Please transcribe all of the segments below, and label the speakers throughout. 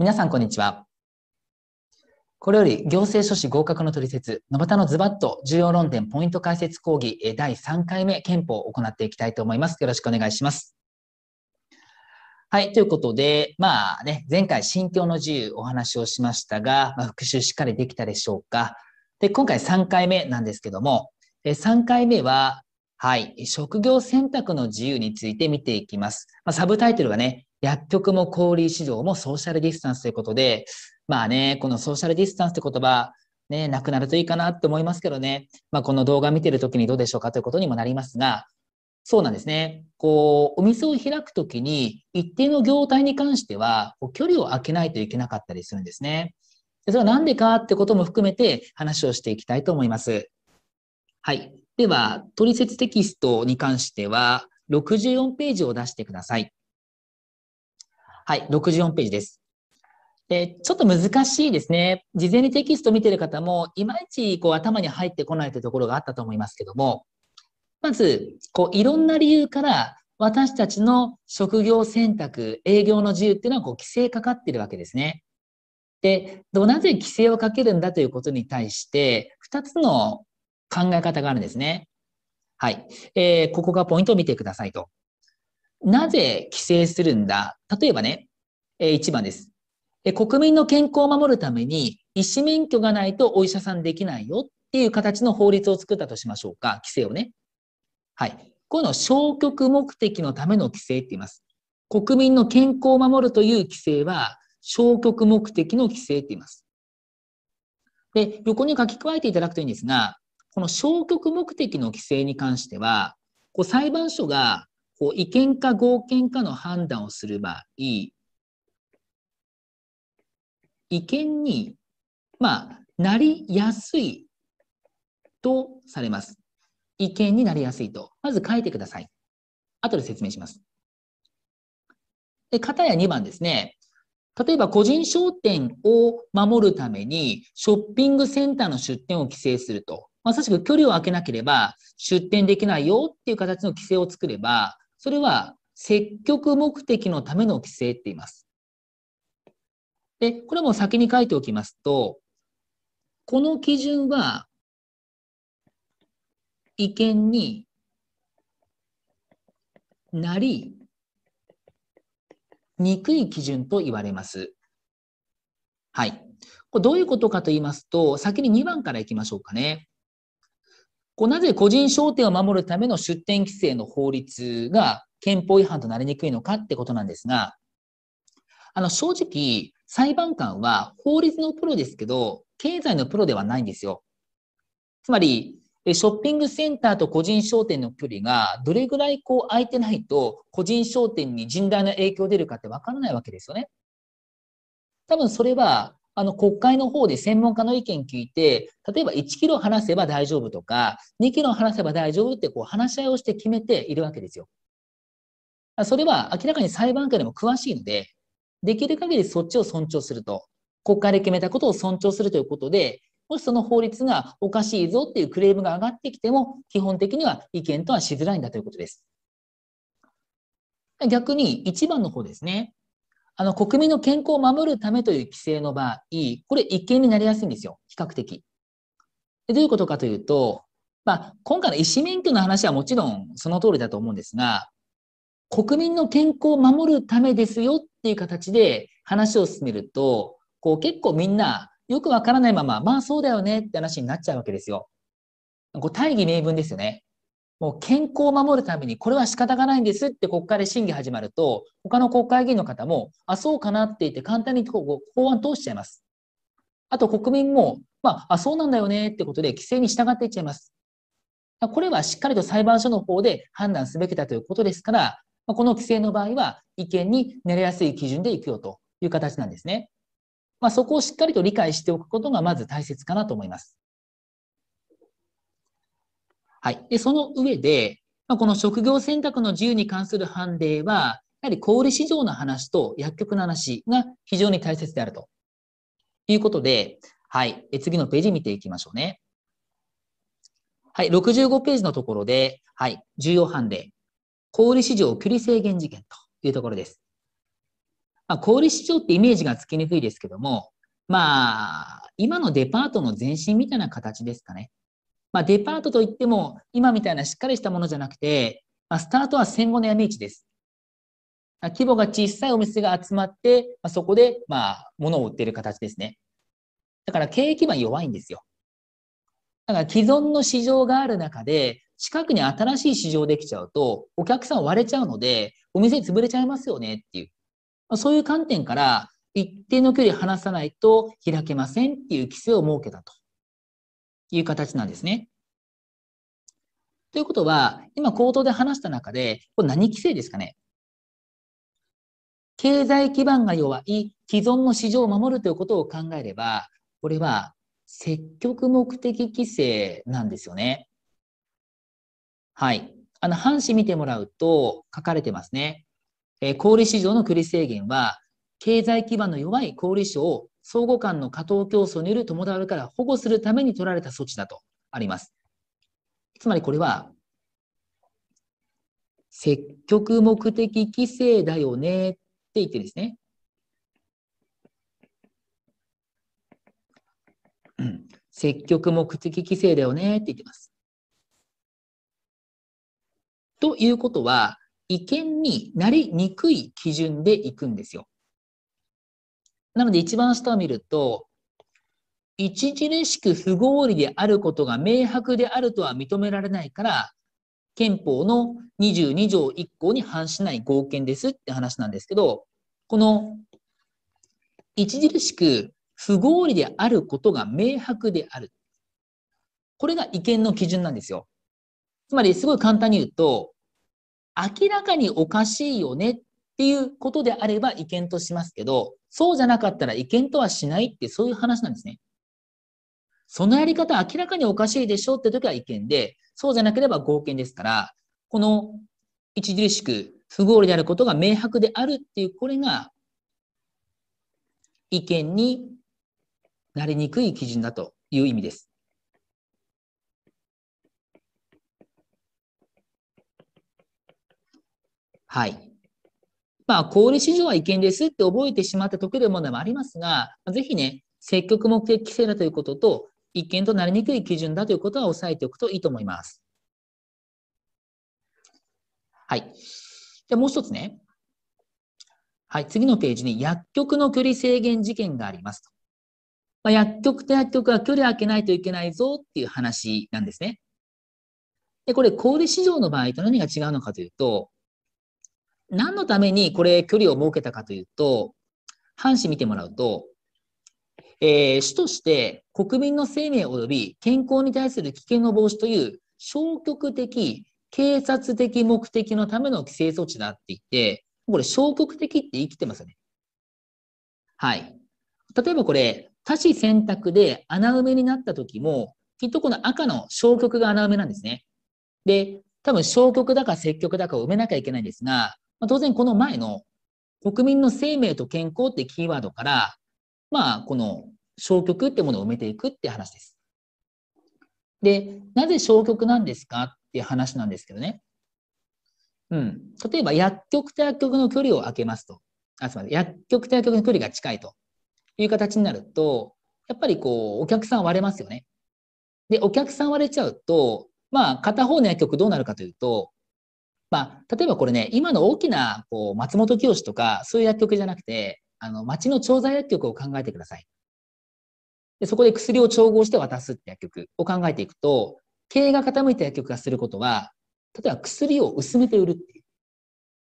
Speaker 1: 皆さん、こんにちは。これより、行政書士合格の取説、野端のズバッと重要論点ポイント解説講義第3回目、憲法を行っていきたいと思います。よろしくお願いします。はい。ということで、まあね、前回、心境の自由お話をしましたが、まあ、復習しっかりできたでしょうか。で、今回3回目なんですけども、3回目は、はい、職業選択の自由について見ていきます。まあ、サブタイトルがね、薬局も小売市場もソーシャルディスタンスということで、まあね、このソーシャルディスタンスって言葉、ね、なくなるといいかなって思いますけどね、まあ、この動画見てるときにどうでしょうかということにもなりますが、そうなんですね。こう、お店を開くときに、一定の業態に関しては、こう距離を空けないといけなかったりするんですね。それはなんでかってことも含めて話をしていきたいと思います。はい。では、取説テキストに関しては、64ページを出してください。はい、64ページです。で、ちょっと難しいですね。事前にテキスト見てる方も、いまいちこう頭に入ってこないというところがあったと思いますけども、まず、こう、いろんな理由から、私たちの職業選択、営業の自由っていうのは、こう、規制かかってるわけですね。で、なぜ規制をかけるんだということに対して、2つの考え方があるんですね。はい。えー、ここがポイントを見てくださいと。なぜ規制するんだ例えばね、え1番です、え国民の健康を守るために医師免許がないとお医者さんできないよっていう形の法律を作ったとしましょうか。規制をね。はい。こういうのを消極目的のための規制って言います。国民の健康を守るという規制は消極目的の規制って言います。で、横に書き加えていただくといいんですが、この消極目的の規制に関しては、こう裁判所がこう違憲か合憲かの判断をする場合、違憲に、まあ、なりやすいとされます。違憲になりやすいと。まず書いてください。後で説明します。で、片や2番ですね。例えば個人商店を守るためにショッピングセンターの出店を規制すると。まさしく距離を空けなければ出店できないよっていう形の規制を作れば、それは積極目的のための規制って言います。で、これも先に書いておきますと、この基準は違憲になりにくい基準と言われます。はい。これどういうことかと言いますと、先に2番からいきましょうかね。こうなぜ個人商店を守るための出店規制の法律が憲法違反となりにくいのかってことなんですが、あの正直、裁判官は法律のプロですけど、経済のプロではないんですよ。つまり、ショッピングセンターと個人商店の距離がどれぐらいこう空いてないと、個人商店に甚大な影響出るかってわからないわけですよね。多分それはあの国会の方で専門家の意見聞いて、例えば1キロ離せば大丈夫とか、2キロ離せば大丈夫ってこう話し合いをして決めているわけですよ。それは明らかに裁判官でも詳しいので、できる限りそっちを尊重すると、国会で決めたことを尊重するということで、もしその法律がおかしいぞっていうクレームが上がってきても、基本的には意見とはしづらいんだということです。逆に1番の方ですね。あの、国民の健康を守るためという規制の場合、これ一見になりやすいんですよ。比較的。でどういうことかというと、まあ、今回の医師免許の話はもちろんその通りだと思うんですが、国民の健康を守るためですよっていう形で話を進めると、こう結構みんなよくわからないまま、まあそうだよねって話になっちゃうわけですよ。こう大義名分ですよね。もう健康を守るためにこれは仕方がないんですって国会で審議始まると、他の国会議員の方も、あ、そうかなって言って簡単に法案通しちゃいます。あと国民も、まあ、あ、そうなんだよねってことで規制に従っていっちゃいます。これはしっかりと裁判所の方で判断すべきだということですから、この規制の場合は意見に慣れやすい基準でいくよという形なんですね。まあ、そこをしっかりと理解しておくことがまず大切かなと思います。はい。で、その上で、まあ、この職業選択の自由に関する判例は、やはり小売市場の話と薬局の話が非常に大切であるということで、はい。え次のページ見ていきましょうね。はい。65ページのところで、はい。重要判例。小売市場距離制限事件というところです。まあ、小売市場ってイメージがつきにくいですけども、まあ、今のデパートの前身みたいな形ですかね。まあ、デパートといっても、今みたいなしっかりしたものじゃなくて、まあ、スタートは戦後の闇市です。規模が小さいお店が集まって、まあ、そこで、まあ、物を売ってる形ですね。だから経営基盤弱いんですよ。だから既存の市場がある中で、近くに新しい市場できちゃうと、お客さん割れちゃうので、お店潰れちゃいますよねっていう。まあ、そういう観点から、一定の距離離さないと開けませんっていう規制を設けたと。いう形なんですね。ということは、今口頭で話した中で、これ何規制ですかね経済基盤が弱い既存の市場を守るということを考えれば、これは積極目的規制なんですよね。はい。あの、半紙見てもらうと書かれてますね。えー、小売市場の繰り制限は、経済基盤の弱い小売市を相互間の過当競争による共倒れから保護するために取られた措置だとあります。つまりこれは、積極目的規制だよねって言ってですね、積極目的規制だよねって言ってます。ということは、違憲になりにくい基準でいくんですよ。なので一番下を見ると、著しく不合理であることが明白であるとは認められないから、憲法の22条1項に反しない合憲ですって話なんですけど、この、著しく不合理であることが明白である。これが違憲の基準なんですよ。つまり、すごい簡単に言うと、明らかにおかしいよねっていうことであれば違憲としますけど、そうじゃなかったら違憲とはしないってそういう話なんですね。そのやり方明らかにおかしいでしょうって時は違憲で、そうじゃなければ合憲ですから、この著しく不合理であることが明白であるっていう、これが違憲になりにくい基準だという意味です。はい。まあ、小売市場は違憲ですって覚えてしまった得るものもありますが、ぜひね、積極目的規制だということと、違憲となりにくい基準だということは押さえておくといいと思います。はい。じゃもう一つね。はい、次のページに薬局の距離制限事件がありますと。まあ、薬局と薬局は距離空けないといけないぞっていう話なんですね。で、これ、小売市場の場合と何が違うのかというと、何のためにこれ距離を設けたかというと、半紙見てもらうと、えー、主として国民の生命及び健康に対する危険の防止という消極的、警察的目的のための規制措置だって言って、これ消極的って言い切ってますよね。はい。例えばこれ、多子選択で穴埋めになった時も、きっとこの赤の消極が穴埋めなんですね。で、多分消極だか積極だかを埋めなきゃいけないんですが、まあ、当然この前の国民の生命と健康ってキーワードから、まあ、この消極ってものを埋めていくって話です。で、なぜ消極なんですかっていう話なんですけどね。うん。例えば、薬局と薬局の距離を空けますと。あ、すみません。薬局と薬局の距離が近いという形になると、やっぱりこう、お客さん割れますよね。で、お客さん割れちゃうと、まあ、片方の薬局どうなるかというと、まあ、例えばこれね、今の大きな、こう、松本清とか、そういう薬局じゃなくて、あの、町の調剤薬局を考えてください。でそこで薬を調合して渡すって薬局を考えていくと、経営が傾いた薬局がすることは、例えば薬を薄めて売るっていう。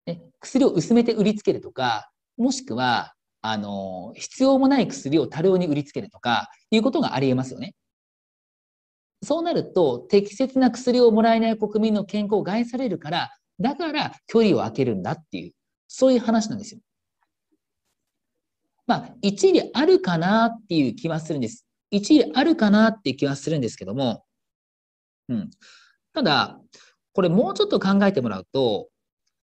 Speaker 1: ね、薬を薄めて売りつけるとか、もしくは、あの、必要もない薬を多量に売りつけるとか、いうことがあり得ますよね。そうなると、適切な薬をもらえない国民の健康を害されるから、だから距離を空けるんだっていう、そういう話なんですよ。まあ、一理あるかなっていう気はするんです。一理あるかなっていう気はするんですけども、うん。ただ、これもうちょっと考えてもらうと、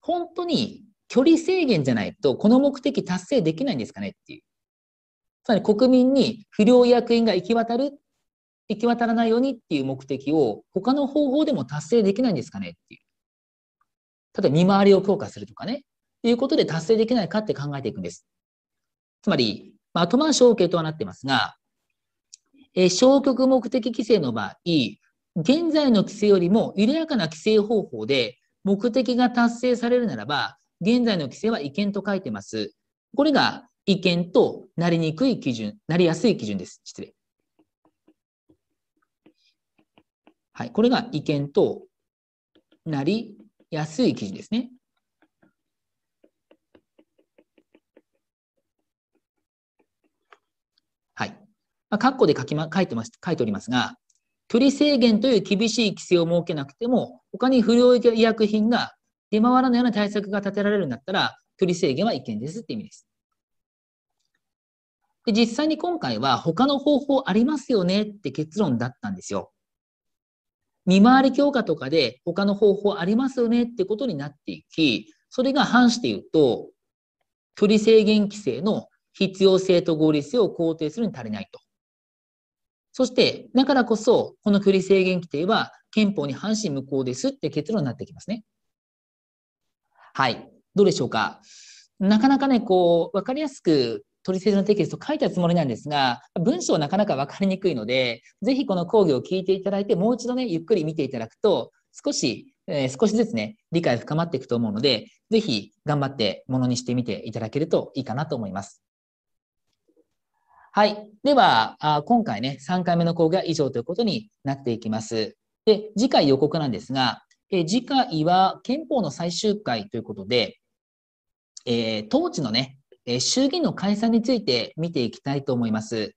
Speaker 1: 本当に距離制限じゃないと、この目的達成できないんですかねっていう。つまり国民に不良役員が行き渡る、行き渡らないようにっていう目的を、他の方法でも達成できないんですかねっていう。例えば見回りを強化するとかね、いうことで達成できないかって考えていくんです。つまり、まあ、後回し OK とはなってますが、えー、消極目的規制の場合、現在の規制よりも緩やかな規制方法で目的が達成されるならば、現在の規制は違憲と書いてます。これが違憲となりにくい基準、なりやすい基準です。失礼。はい、これが違憲となり安い記事ですね。はい。まあ、括弧で書き、ま、書いてます、書いておりますが、距離制限という厳しい規制を設けなくても、他に不良医薬品が出回らないような対策が立てられるんだったら、距離制限は違憲ですって意味です。で実際に今回は他の方法ありますよねって結論だったんですよ。見回り強化とかで他の方法ありますよねってことになっていき、それが反して言うと、距離制限規制の必要性と合理性を肯定するに足りないと。そして、だからこそ、この距離制限規定は憲法に反し無効ですって結論になってきますね。はい。どうでしょうか。なかなかね、こう、わかりやすく取説のテキスト書いたつもりなんですが、文章なかなか分かりにくいので、ぜひこの講義を聞いていただいて、もう一度ね、ゆっくり見ていただくと、少し、えー、少しずつね、理解深まっていくと思うので、ぜひ頑張ってものにしてみていただけるといいかなと思います。はい。では、あ今回ね、3回目の講義は以上ということになっていきます。で、次回予告なんですが、えー、次回は憲法の最終回ということで、えー、当地のね、え衆議院の解散について見ていきたいと思います。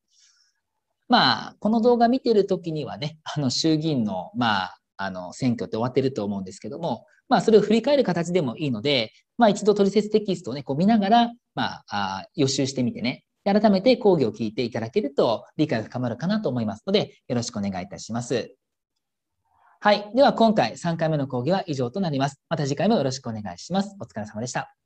Speaker 1: まあ、この動画見てる時にはね、あの衆議院の、まあ、あの選挙って終わってると思うんですけども、まあ、それを振り返る形でもいいので、まあ、一度トリセツテキストをね、こう見ながら、まあ、予習してみてね、改めて講義を聞いていただけると理解が深まるかなと思いますので、よろしくお願いいたします。はい。では今回3回目の講義は以上となります。また次回もよろしくお願いします。お疲れ様でした。